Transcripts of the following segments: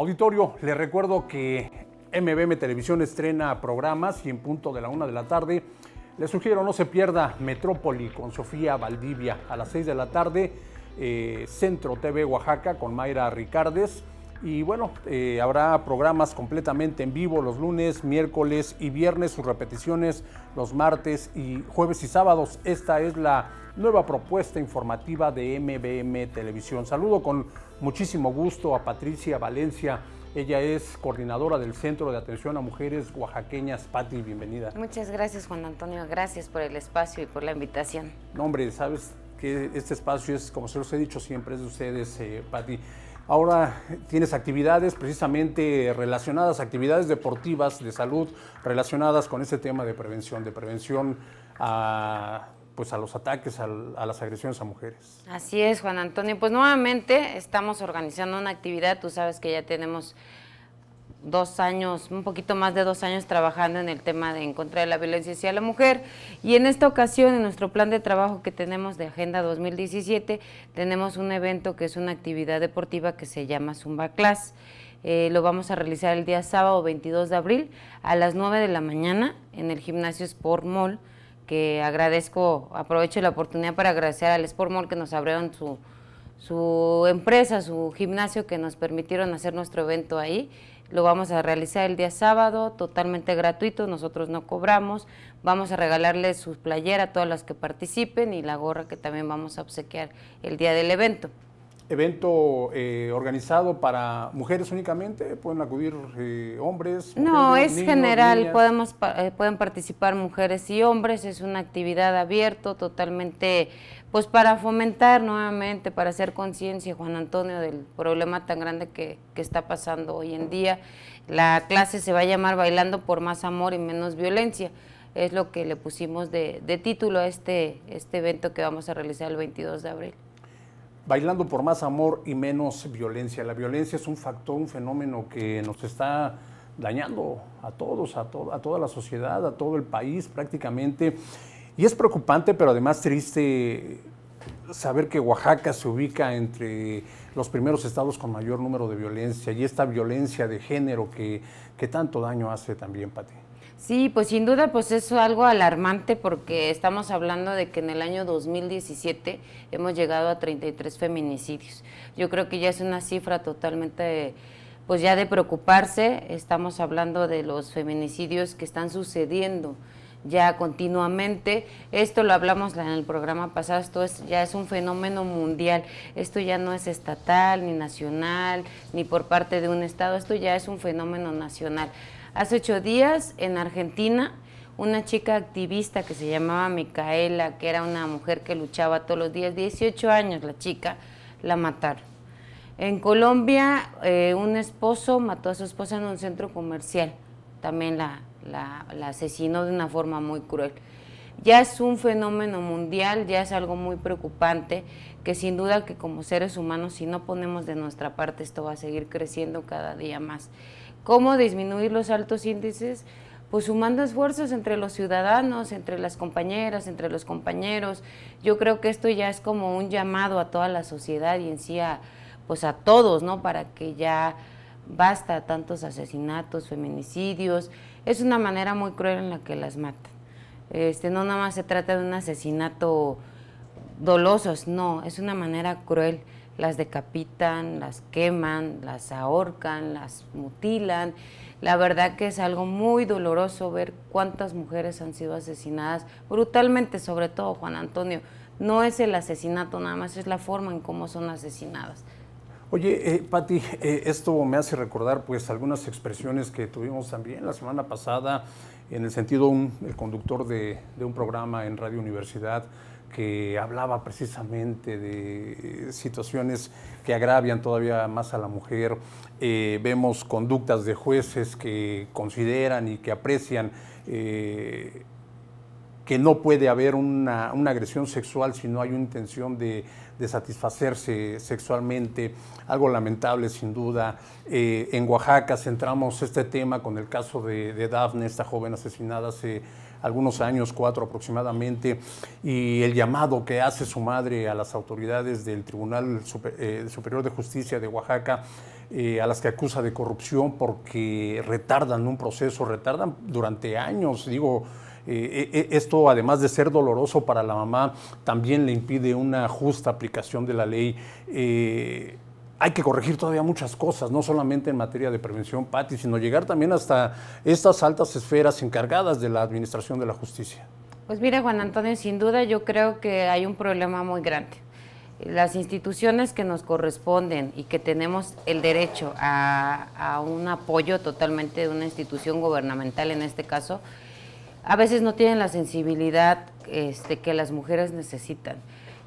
Auditorio, les recuerdo que MBM Televisión estrena programas y en punto de la una de la tarde. le sugiero no se pierda Metrópoli con Sofía Valdivia a las 6 de la tarde, eh, Centro TV Oaxaca con Mayra Ricardes y bueno, eh, habrá programas completamente en vivo los lunes, miércoles y viernes, sus repeticiones los martes y jueves y sábados. Esta es la nueva propuesta informativa de MBM Televisión. Saludo con muchísimo gusto a Patricia Valencia. Ella es coordinadora del Centro de Atención a Mujeres Oaxaqueñas. Patti, bienvenida. Muchas gracias, Juan Antonio. Gracias por el espacio y por la invitación. hombre, sabes que este espacio es, como se los he dicho siempre, es de ustedes, eh, Ahora tienes actividades precisamente relacionadas, actividades deportivas de salud relacionadas con este tema de prevención, de prevención a pues a los ataques, a, las agresiones a mujeres. Así es, Juan Antonio. Pues nuevamente estamos organizando una actividad, tú sabes que ya tenemos dos años, un poquito más de dos años trabajando en el tema de en contra de la violencia hacia la mujer y en esta ocasión en nuestro plan de trabajo que tenemos de Agenda 2017 tenemos un evento que es una actividad deportiva que se llama Zumba Class. Eh, lo vamos a realizar el día sábado 22 de abril a las 9 de la mañana en el gimnasio Sport Mall que agradezco, aprovecho la oportunidad para agradecer al Sport Mall que nos abrieron su, su empresa, su gimnasio que nos permitieron hacer nuestro evento ahí. Lo vamos a realizar el día sábado, totalmente gratuito, nosotros no cobramos. Vamos a regalarles su playera a todas las que participen y la gorra que también vamos a obsequiar el día del evento evento eh, organizado para mujeres únicamente? ¿Pueden acudir eh, hombres? no, es general, eh, pueden participar mujeres y hombres, es una actividad abierta, totalmente pues para fomentar nuevamente, para hacer conciencia, Juan Antonio, del problema tan grande que, está pasando hoy en día. La clase se va a llamar Bailando por más amor y menos violencia. Es lo que le pusimos de, título a este, este evento que vamos a realizar el 22 de abril. Bailando por más amor y menos violencia. La violencia es un factor, un fenómeno que nos está dañando a todos, a, a toda la sociedad, a todo el país prácticamente. Y es preocupante, pero además triste saber que Oaxaca se ubica entre los primeros estados con mayor número de violencia y esta violencia de género que, tanto daño hace también, Pati. Sí, pues sin duda, pues es algo alarmante porque estamos hablando de que en el año 2017 hemos llegado a 33 feminicidios. Yo creo que ya es una cifra totalmente, pues ya de preocuparse. Estamos hablando de los feminicidios que están sucediendo ya continuamente. Esto lo hablamos en el programa pasado, esto es, ya es un fenómeno mundial, esto ya no es estatal, ni nacional, ni por parte de un Estado, esto ya es un fenómeno nacional. Hace ocho días en Argentina, una chica activista que se llamaba Micaela, que era una mujer que luchaba todos los días, 18 años la chica, la mataron. En Colombia, eh, un esposo mató a su esposa en un centro comercial, también la, la, asesinó de una forma muy cruel. Ya es un fenómeno mundial, ya es algo muy preocupante, que sin duda que como seres humanos, si no ponemos de nuestra parte, esto va a seguir creciendo cada día más. ¿Cómo disminuir los altos índices? pues sumando esfuerzos entre los ciudadanos, entre las compañeras, entre los compañeros. Yo creo que esto ya es como un llamado a toda la sociedad y en sí a, pues a todos, ¿no? Para que ya basta tantos asesinatos, feminicidios, es una manera muy cruel en la que las matan. Este, no nada más se trata de un asesinato dolosos, no, es una manera cruel. Las decapitan, las queman, las ahorcan, las mutilan. La verdad que es algo muy doloroso ver cuántas mujeres han sido asesinadas brutalmente, sobre todo Juan Antonio. No es el asesinato nada más, es la forma en cómo son asesinadas. Oye, eh, eh, esto me hace recordar pues algunas expresiones que tuvimos también la semana pasada, en el sentido un, conductor de, un programa en Radio Universidad que hablaba precisamente de eh, situaciones que agravian todavía más a la mujer. Eh, vemos conductas de jueces que consideran y que aprecian que no puede haber una, una, agresión sexual si no hay una intención de, de satisfacerse sexualmente, algo lamentable sin duda. Eh, en Oaxaca centramos este tema con el caso de, de Dafne, esta joven asesinada hace algunos años, cuatro aproximadamente, y el llamado que hace su madre a las autoridades del Tribunal eh, Superior de Justicia de Oaxaca, eh, a las que acusa de corrupción porque retardan un proceso, retardan durante años, digo, eh, eh, eh, esto, además de ser doloroso para la mamá, también le impide una justa aplicación de la ley. hay que corregir todavía muchas cosas, no solamente en materia de prevención, Pati, sino llegar también hasta estas altas esferas encargadas de la administración de la justicia. Pues mira, Juan Antonio, sin duda yo creo que hay un problema muy grande. Las instituciones que nos corresponden y que tenemos el derecho a un apoyo totalmente de una institución gubernamental en este caso, a veces no tienen la sensibilidad este, que las mujeres necesitan.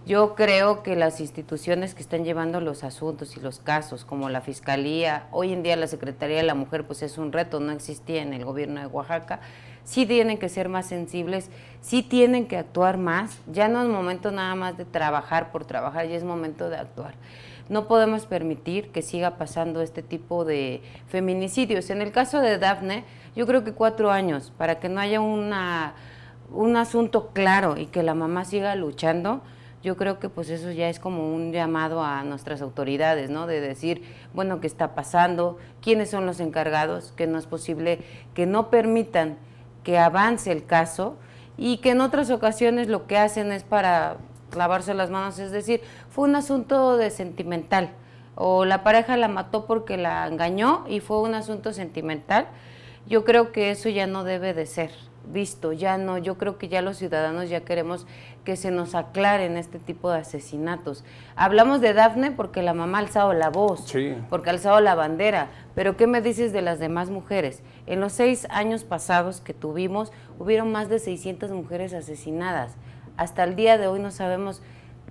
Yo creo que las instituciones que están llevando los asuntos y los casos, como la Fiscalía, hoy en día la Secretaría de la Mujer, pues es un reto, no existía en el gobierno de Oaxaca, sí tienen que ser más sensibles, sí tienen que actuar más, ya no es momento nada más de trabajar por trabajar, ya es momento de actuar. No podemos permitir que siga pasando este tipo de feminicidios. En el caso de Dafne, yo creo que cuatro años, para que no haya una, un asunto claro y que la mamá siga luchando, yo creo que pues eso ya es como un llamado a nuestras autoridades, ¿no? De decir, bueno, ¿qué está pasando? ¿Quiénes son los encargados? Que no es posible que no permitan que avance el caso y que en otras ocasiones lo que hacen es para lavarse las manos, es decir, fue un asunto de sentimental. O la pareja la mató porque la engañó y fue un asunto sentimental. Yo creo que eso ya no debe de ser visto, ya no, yo creo que ya los ciudadanos ya queremos que se nos aclaren este tipo de asesinatos. Hablamos de Dafne porque la mamá ha alzado la voz, porque ha alzado la bandera, pero ¿qué me dices de las demás mujeres? En los seis años pasados que tuvimos, hubieron más de 600 mujeres asesinadas. Hasta el día de hoy no sabemos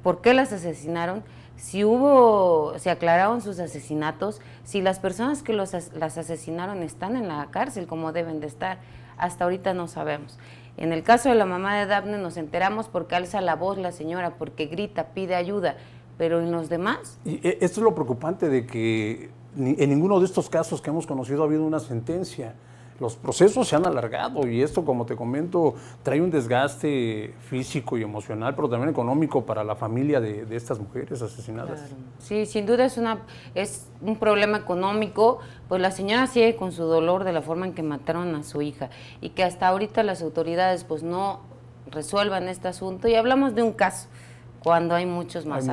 por qué las asesinaron, si hubo, se aclararon sus asesinatos, si las personas que los, las asesinaron están en la cárcel como deben de estar. Hasta ahorita no sabemos. En el caso de la mamá de Daphne nos enteramos porque alza la voz la señora, porque grita, pide ayuda, pero en los demás. Y e, esto es lo preocupante de que en ninguno de estos casos que hemos conocido ha habido una sentencia los procesos se han alargado y esto, como te comento, trae un desgaste físico y emocional, pero también económico para la familia de, estas mujeres asesinadas. Sí, sin duda es, una, es un problema económico, pues la señora sigue con su dolor de la forma en que mataron a su hija y que hasta ahorita las autoridades pues no resuelvan este asunto y hablamos de un caso cuando hay muchos más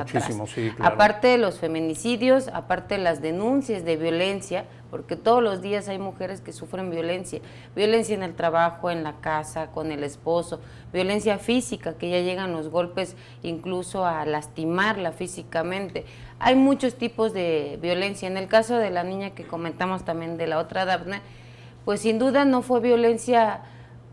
Aparte de los feminicidios, aparte de las denuncias de violencia, porque todos los días hay mujeres que sufren violencia, violencia en el trabajo, en la casa, con el esposo, violencia física, que ya llegan los golpes incluso a lastimarla físicamente. Hay muchos tipos de violencia. En el caso de la niña que comentamos también de la otra Daphne, pues sin duda no fue violencia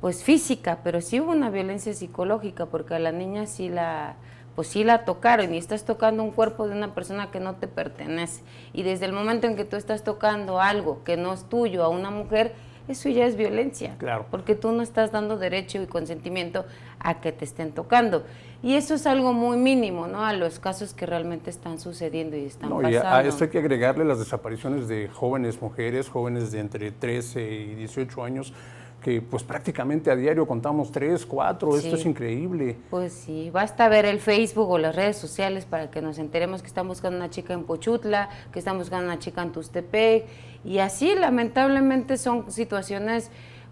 pues física, pero sí hubo una violencia psicológica, porque a la niña sí la pues sí la tocaron y estás tocando un cuerpo de una persona que no te pertenece. Y desde el momento en que tú estás tocando algo que no es tuyo a una mujer, eso ya es violencia. Claro. Porque tú no estás dando derecho y consentimiento a que te estén tocando. Y eso es algo muy mínimo, ¿no? A los casos que realmente están sucediendo y están no, pasando. a esto hay que agregarle las desapariciones de jóvenes mujeres, jóvenes de entre 13 y 18 años que pues prácticamente a diario contamos tres, cuatro, esto es increíble. Pues sí, basta ver el Facebook o las redes sociales para que nos enteremos que están buscando una chica en Pochutla, que están buscando una chica en Tustepec, y así lamentablemente son situaciones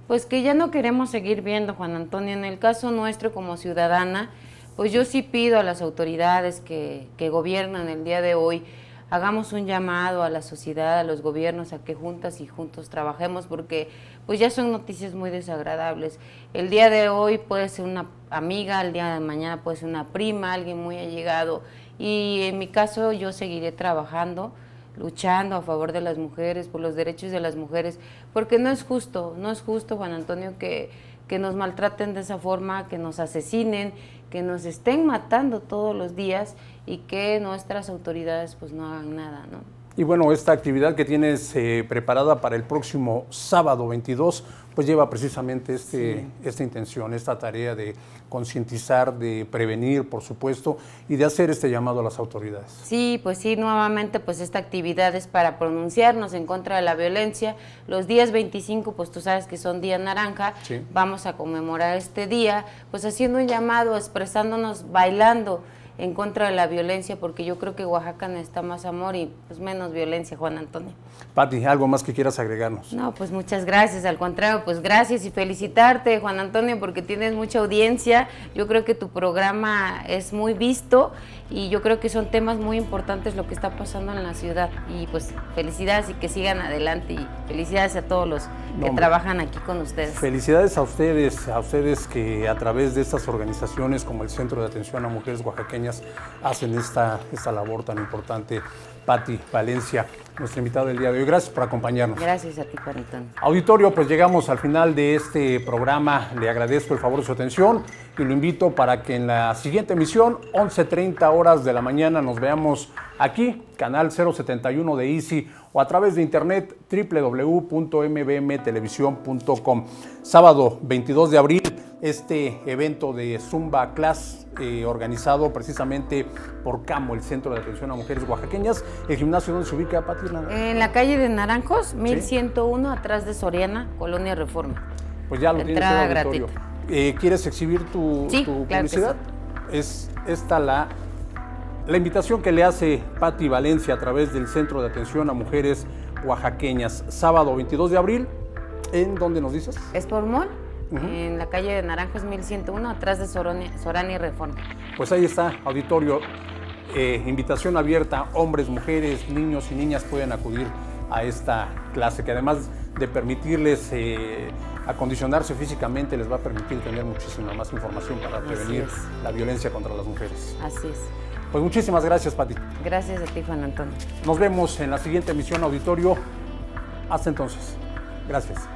pues que ya no queremos seguir viendo, Juan Antonio. En el caso nuestro como ciudadana, pues yo sí pido a las autoridades que, que gobiernan el día de hoy, hagamos un llamado a la sociedad, a los gobiernos, a que juntas y juntos trabajemos, porque pues ya son noticias muy desagradables. El día de hoy puede ser una amiga, el día de mañana puede ser una prima, alguien muy allegado. Y en mi caso yo seguiré trabajando luchando a favor de las mujeres, por los derechos de las mujeres, porque no es justo, no es justo, Juan Antonio, que que nos maltraten de esa forma, que nos asesinen, que nos estén matando todos los días y que nuestras autoridades pues no hagan nada, ¿no? Y bueno, esta actividad que tienes eh, preparada para el próximo sábado 22, pues lleva precisamente este, esta intención, esta tarea de concientizar, de prevenir, por supuesto, y de hacer este llamado a las autoridades. Sí, pues sí, nuevamente, pues esta actividad es para pronunciarnos en contra de la violencia. Los días 25, pues tú sabes que son día naranja, vamos a conmemorar este día, pues haciendo un llamado, expresándonos, bailando en contra de la violencia, porque yo creo que Oaxaca necesita más amor y pues, menos violencia, Juan Antonio. Pati, ¿algo más que quieras agregarnos? No, pues muchas gracias, al contrario, pues gracias y felicitarte, Juan Antonio, porque tienes mucha audiencia, yo creo que tu programa es muy visto y yo creo que son temas muy importantes lo que está pasando en la ciudad y pues felicidades y que sigan adelante y felicidades a todos los que trabajan aquí con ustedes. Felicidades a ustedes, a ustedes que a través de estas organizaciones como el Centro de Atención a Mujeres Oaxaqueñas, hacen esta, labor tan importante. Patti Valencia, nuestro invitado del día de hoy. Gracias por acompañarnos. Gracias a ti, Juanitón. Auditorio, pues llegamos al final de este programa. Le agradezco el favor de su atención y lo invito para que en la siguiente emisión, 11.30 horas de la mañana, nos veamos aquí, canal 071 de Easy o a través de internet www.mbmtelevisión.com. Sábado 22 de abril este evento de Zumba Class eh, organizado precisamente por CAMO, el Centro de Atención a Mujeres Oaxaqueñas. ¿El gimnasio donde se ubica, Pati? En la calle de Naranjos, 1101, atrás de Soriana, Colonia Reforma. Pues ya lo tienes en el eh, ¿Quieres exhibir tu, sí, publicidad? Es esta la la invitación que le hace Pati Valencia a través del Centro de Atención a Mujeres Oaxaqueñas, sábado 22 de abril, ¿en dónde nos dices? Es por Mall, en la calle de Naranjos 1101, atrás de Sorani, Reforma. Pues ahí está, auditorio. Eh, invitación abierta, hombres, mujeres, niños y niñas pueden acudir a esta clase, que además de permitirles eh, acondicionarse físicamente, les va a permitir tener muchísima más información para prevenir la violencia contra las mujeres. Así es. Pues muchísimas gracias, Pati. Gracias a ti, Juan Antonio. Nos vemos en la siguiente emisión auditorio. Hasta entonces. Gracias.